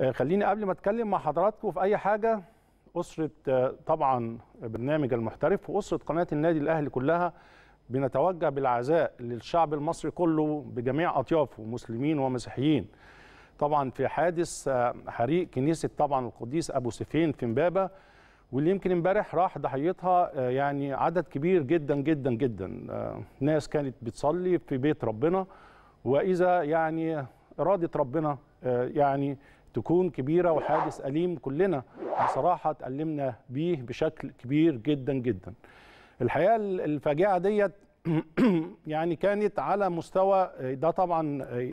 آه، خليني قبل ما اتكلم مع حضراتكم في اي حاجه اسره آه، طبعا برنامج المحترف واسره قناه النادي الاهلي كلها بنتوجه بالعزاء للشعب المصري كله بجميع اطيافه مسلمين ومسيحيين طبعا في حادث آه، حريق كنيسه طبعا القديس ابو سفين في امبابه واللي يمكن امبارح راح ضحيتها يعني عدد كبير جدا جدا جدا ناس كانت بتصلي في بيت ربنا واذا يعني اراده ربنا يعني تكون كبيرة وحادث أليم كلنا بصراحة تألمنا بيه بشكل كبير جدا جدا الحقيقة الفاجعة ديت يعني كانت على مستوى ده طبعا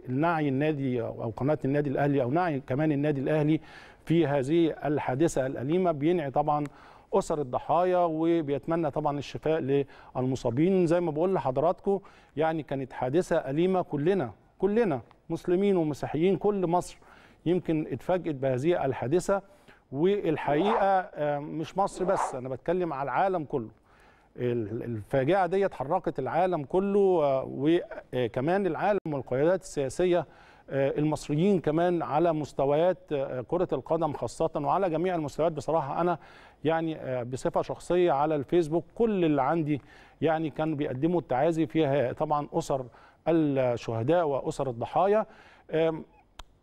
نعي النادي او قناه النادي الاهلي او نعي كمان النادي الاهلي في هذه الحادثه الاليمه بينعي طبعا اسر الضحايا وبيتمنى طبعا الشفاء للمصابين زي ما بقول لحضراتكم يعني كانت حادثه اليمه كلنا كلنا مسلمين ومسيحيين كل مصر يمكن اتفاجئت بهذه الحادثه والحقيقه آه، مش مصر بس انا بتكلم على العالم كله الفاجعه دي حركت العالم كله آه، وكمان آه، العالم والقيادات السياسيه المصريين كمان على مستويات كرة القدم خاصة وعلى جميع المستويات بصراحة أنا يعني بصفة شخصية على الفيسبوك كل اللي عندي يعني كانوا بيقدموا التعازي فيها طبعا أسر الشهداء وأسر الضحايا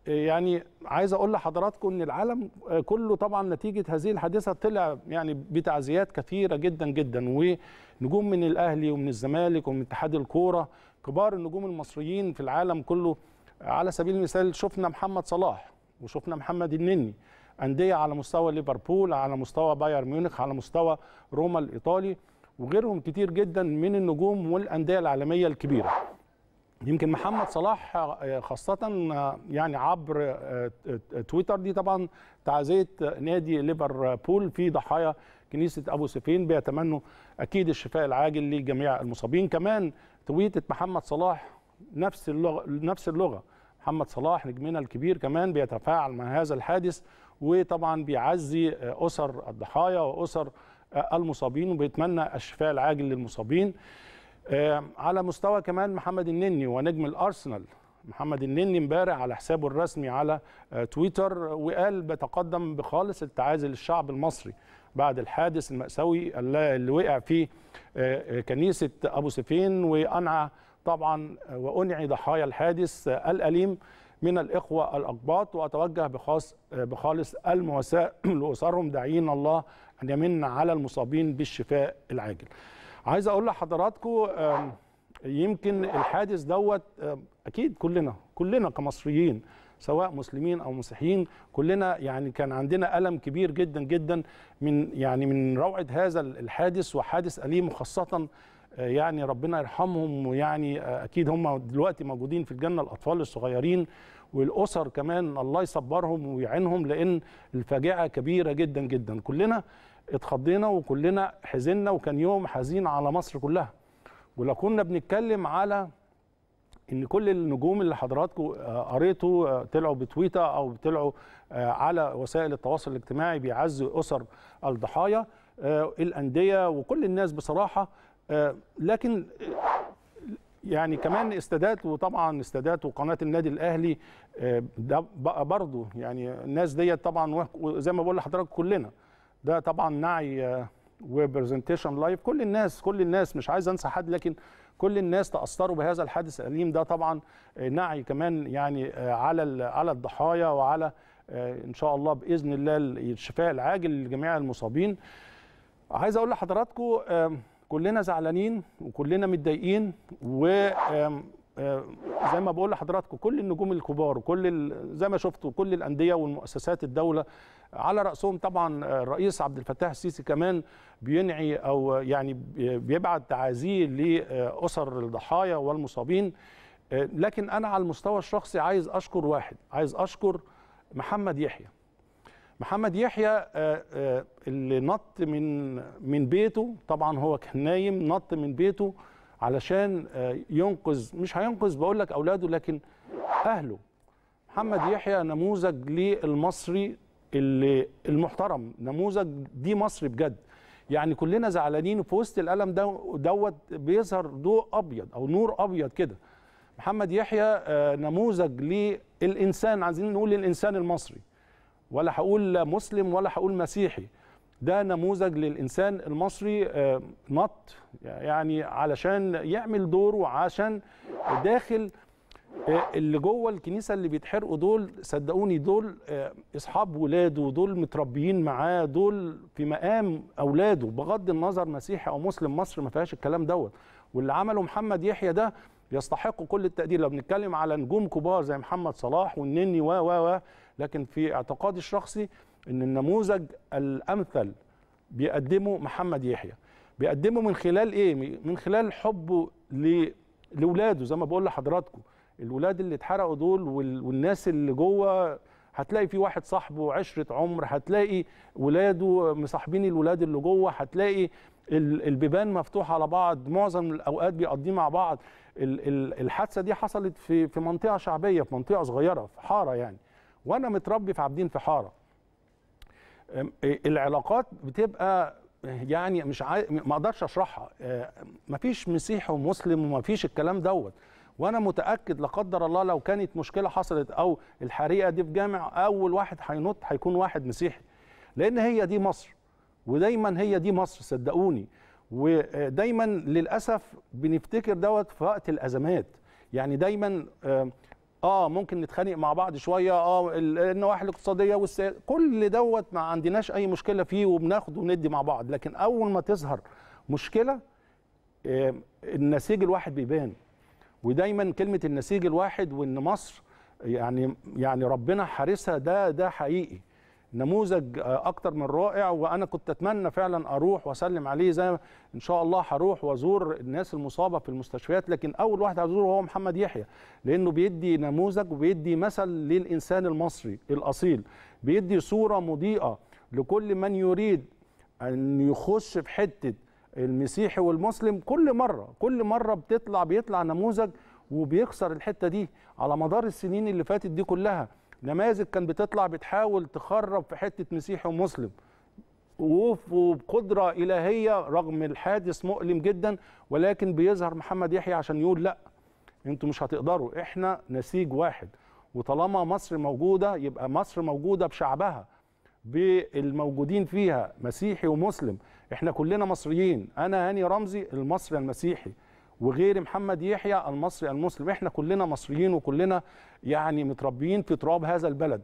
يعني عايز اقول لحضراتكم ان العالم آه، كله طبعا نتيجه هذه الحادثه طلع يعني بتعزيات كثيره جدا جدا ونجوم من الاهلي ومن الزمالك ومن اتحاد الكوره كبار النجوم المصريين في العالم كله على سبيل المثال شفنا محمد صلاح وشفنا محمد النني انديه على مستوى ليفربول على مستوى بايرن ميونخ على مستوى روما الايطالي وغيرهم كتير جدا من النجوم والانديه العالميه الكبيره يمكن محمد صلاح آه، خاصة آه، يعني عبر آه، تويتر دي طبعا تعزية نادي ليفربول في ضحايا كنيسة أبو سفين بيتمنوا أكيد الشفاء العاجل لجميع المصابين كمان تويتة محمد صلاح نفس اللغة نفس اللغة محمد صلاح نجمنا الكبير كمان بيتفاعل مع هذا الحادث وطبعا بيعزي أسر الضحايا وأسر المصابين وبيتمنى الشفاء العاجل للمصابين على مستوى كمان محمد النني ونجم الارسنال محمد النني امبارح على حسابه الرسمي على آه، تويتر وقال بتقدم بخالص التعازي للشعب المصري بعد الحادث المأساوي اللي وقع فيه آه، آه، كنيسة أبو سفين وأنعى طبعا وأنعي ضحايا الحادث الأليم من الإخوة الأقباط وأتوجه بخاص بخالص المواساة لأسرهم داعين الله أن يمن على المصابين بالشفاء العاجل عايز اقول لحضراتكم يمكن الحادث دوت اكيد كلنا كلنا كمصريين سواء مسلمين او مسيحيين كلنا يعني كان عندنا الم كبير جدا جدا من يعني من روعه هذا الحادث وحادث اليم وخاصه آه، يعني ربنا يرحمهم ويعني آه، اكيد هم دلوقتي موجودين في الجنه الاطفال الصغيرين والاسر كمان الله يصبرهم ويعينهم لان الفاجعه كبيره جدا جدا كلنا اتخضينا وكلنا حزنا وكان يوم حزين على مصر كلها ولو كنا بنتكلم على ان كل النجوم اللي حضراتكم آه، قريتوا آه، طلعوا بتويتر او طلعوا آه، على وسائل التواصل الاجتماعي بيعزوا اسر الضحايا الانديه وكل الناس بصراحه لكن يعني كمان استادات وطبعا استادات وقناه النادي الاهلي ده برضه يعني الناس ديت طبعا زي ما بقول لحضراتكم كلنا ده طبعا نعي وبرزنتيشن آه، لايف كل الناس كل الناس مش عايز انسى حد لكن كل الناس تاثروا بهذا الحادث الاليم ده طبعا آه، نعي كمان يعني آه، على على الضحايا وعلى ان شاء الله باذن الله الشفاء العاجل لجميع المصابين عايز اقول لحضراتكم كلنا زعلانين وكلنا متضايقين و آه، زي ما بقول لحضراتكم كل النجوم الكبار وكل زي ما شفتوا كل الانديه والمؤسسات الدوله على راسهم طبعا الرئيس عبد الفتاح السيسي كمان بينعي او يعني بيبعت تعازيه لاسر الضحايا والمصابين آه، لكن انا على المستوى الشخصي عايز اشكر واحد عايز اشكر محمد يحيى محمد يحيى آه، اللي نط من من بيته طبعا هو كان نايم نط من بيته علشان آه، ينقذ مش هينقذ بقول لك اولاده لكن اهله محمد يحيى نموذج للمصري اللي المحترم نموذج دي مصري بجد يعني كلنا زعلانين في وسط الالم ده دوت بيظهر ضوء ابيض او نور ابيض كده محمد يحيى آه، نموذج للانسان عايزين نقول الانسان المصري ولا هقول مسلم ولا هقول مسيحي ده نموذج للإنسان المصري آه، نط يعني علشان يعمل دوره وعشان داخل آه، اللي جوه الكنيسه اللي بيتحرقوا دول صدقوني دول آه، اصحاب ولاده ودول متربيين معاه دول في مقام اولاده بغض النظر مسيحي او مسلم مصر ما فيهاش الكلام دوت واللي عمله محمد يحيى ده يستحق كل التقدير لو بنتكلم على نجوم كبار زي محمد صلاح والنني و و و لكن في اعتقادي الشخصي ان النموذج الامثل بيقدمه محمد يحيى بيقدمه من خلال ايه من خلال حبه لاولاده زي ما بقول لحضراتكم الولاد اللي اتحرقوا دول والناس اللي جوه هتلاقي في واحد صاحبه عشرة عمر هتلاقي ولاده مصاحبين الولاد اللي جوه هتلاقي البيبان مفتوحة على بعض معظم الأوقات بيقضيه مع بعض الحادثة دي حصلت في في منطقة شعبية في منطقة صغيرة في حارة يعني وأنا متربي في عابدين في حارة العلاقات بتبقى يعني مش ما اقدرش اشرحها أه، مفيش مسيحي ومسلم ومفيش الكلام دوت وانا متاكد لا قدر الله لو كانت مشكله حصلت او الحريقه دي في جامع اول واحد هينط هيكون واحد مسيحي لان هي دي مصر ودايما هي دي مصر صدقوني ودايما للاسف بنفتكر دوت في وقت الازمات يعني دايما أه، اه ممكن نتخانق مع بعض شويه اه النواحي الاقتصاديه والسياسه كل دوت ما عندناش اي مشكله فيه وبناخد وندي مع بعض لكن اول ما تظهر مشكله النسيج الواحد بيبان ودايما كلمه النسيج الواحد وان مصر يعني يعني ربنا حارسها ده ده حقيقي نموذج آه، اكتر من رائع وانا كنت اتمنى فعلا اروح واسلم عليه زي ان شاء الله هروح وازور الناس المصابه في المستشفيات لكن اول واحد هزوره هو محمد يحيى لانه بيدي نموذج وبيدي مثل للانسان المصري الاصيل بيدي صوره مضيئه لكل من يريد ان يخش في حته المسيحي والمسلم كل مره كل مره بتطلع بيطلع نموذج وبيكسر الحته دي على مدار السنين اللي فاتت دي كلها نماذج كان بتطلع بتحاول تخرب في حته مسيحي ومسلم وبقدره الهيه رغم الحادث مؤلم جدا ولكن بيظهر محمد يحيى عشان يقول لا انتوا مش هتقدروا احنا نسيج واحد وطالما مصر موجوده يبقى مصر موجوده بشعبها بالموجودين فيها مسيحي ومسلم احنا كلنا مصريين انا هاني رمزي المصري المسيحي وغير محمد يحيى المصري المسلم احنا كلنا مصريين وكلنا يعني متربيين في تراب هذا البلد